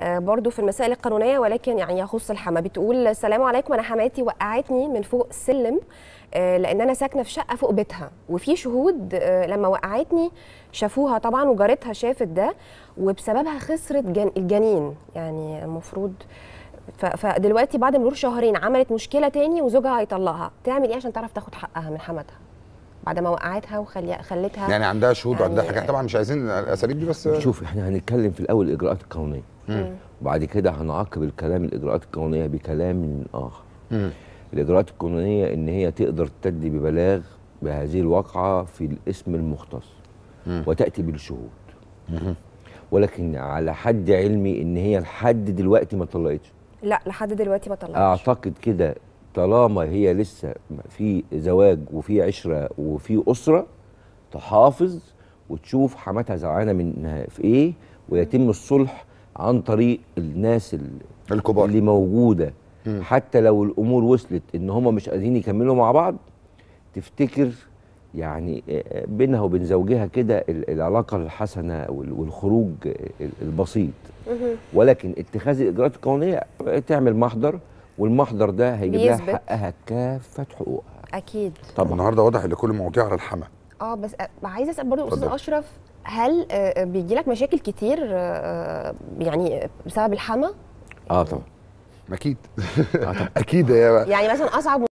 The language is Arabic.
آه، برضو في المسائل القانونيه ولكن يعني يخص الحما بتقول السلام عليكم انا حماتي وقعتني من فوق السلم آه، لان انا ساكنه في شقه فوق بيتها وفي شهود آه، لما وقعتني شافوها طبعا وجارتها شافت ده وبسببها خسرت الجنين يعني المفروض فدلوقتي بعد مرور شهرين عملت مشكله تاني وزوجها هيطلقها تعمل ايه عشان تعرف تاخد حقها من حماتها بعد ما وقعتها وخلتها يعني عندها شهود وعندها يعني حاجات طبعا مش عايزين الاساليب دي بس شوف احنا هنتكلم في الاول الاجراءات القانونيه وبعد كده هنعاقب الكلام الاجراءات القانونيه بكلام اخر مم. الاجراءات القانونيه ان هي تقدر تدي ببلاغ بهذه الواقعه في الاسم المختص مم. وتاتي بالشهود ولكن على حد علمي ان هي لحد دلوقتي ما طلقتش لا لحد دلوقتي ما طلقتش اعتقد كده طالما هي لسه في زواج وفي عشره وفي اسره تحافظ وتشوف حماتها زعلانه منها في ايه ويتم الصلح عن طريق الناس الكبار اللي موجوده م. حتى لو الامور وصلت ان هم مش قادرين يكملوا مع بعض تفتكر يعني آه، آه، بينها وبين زوجها كده العلاقه الحسنه والخروج البسيط ولكن اتخاذ الاجراءات القانونيه تعمل محضر والمحضر ده هيجيب لها حقها كافه حقوقها اكيد طبعا النهارده واضح ان كل مواضيع على الحمى اه بس آه، عايزه اسال برضه استاذ اشرف هل آه، آه، بيجي لك مشاكل كتير آه، يعني بسبب الحمى؟ اه طبعا اكيد اكيد يعني مثلا اصعب